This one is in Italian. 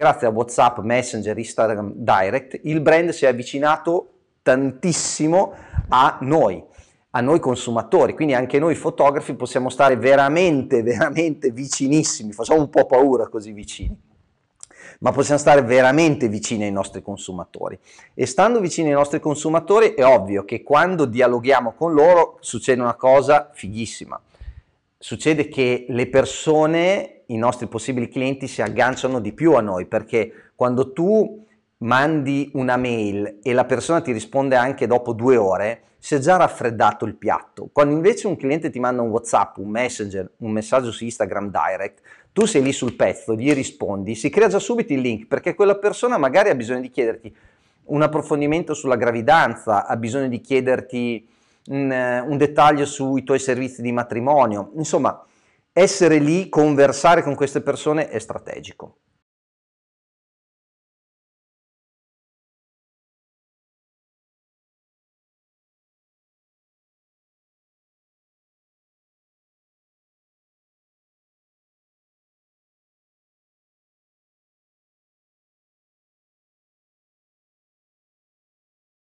Grazie a WhatsApp, Messenger, Instagram, Direct, il brand si è avvicinato tantissimo a noi, a noi consumatori, quindi anche noi fotografi possiamo stare veramente, veramente vicinissimi, facciamo un po' paura così vicini, ma possiamo stare veramente vicini ai nostri consumatori. E stando vicini ai nostri consumatori è ovvio che quando dialoghiamo con loro succede una cosa fighissima, succede che le persone i nostri possibili clienti si agganciano di più a noi perché quando tu mandi una mail e la persona ti risponde anche dopo due ore, si è già raffreddato il piatto. Quando invece un cliente ti manda un WhatsApp, un Messenger, un messaggio su Instagram Direct, tu sei lì sul pezzo, gli rispondi, si crea già subito il link perché quella persona magari ha bisogno di chiederti un approfondimento sulla gravidanza, ha bisogno di chiederti un, eh, un dettaglio sui tuoi servizi di matrimonio, insomma essere lì, conversare con queste persone è strategico.